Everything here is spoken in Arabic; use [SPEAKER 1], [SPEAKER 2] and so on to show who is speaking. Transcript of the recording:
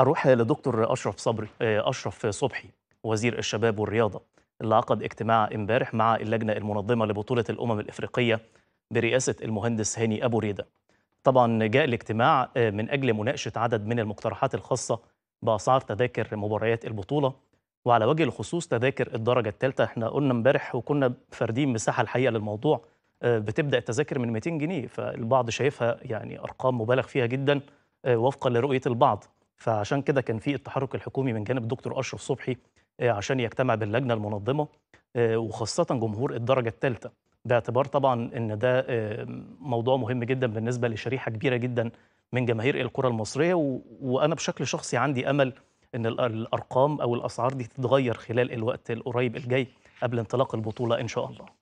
[SPEAKER 1] هروح لدكتور اشرف صبري آه، اشرف صبحي وزير الشباب والرياضه اللي عقد اجتماع امبارح مع اللجنه المنظمه لبطوله الامم الافريقيه برئاسه المهندس هاني ابو ريده. طبعا جاء الاجتماع آه، من اجل مناقشه عدد من المقترحات الخاصه باسعار تذاكر مباريات البطوله وعلى وجه الخصوص تذاكر الدرجه الثالثه احنا قلنا امبارح وكنا فاردين مساحه الحقيقه للموضوع آه، بتبدا التذاكر من 200 جنيه فالبعض شايفها يعني ارقام مبالغ فيها جدا وفقا لرؤيه البعض. فعشان كده كان في التحرك الحكومي من جانب دكتور اشرف صبحي آه، عشان يجتمع باللجنه المنظمه آه، وخاصه جمهور الدرجه الثالثه باعتبار طبعا ان ده آه، موضوع مهم جدا بالنسبه لشريحه كبيره جدا من جماهير الكره المصريه و... وانا بشكل شخصي عندي امل ان الارقام او الاسعار دي تتغير خلال الوقت القريب الجاي قبل انطلاق البطوله ان شاء الله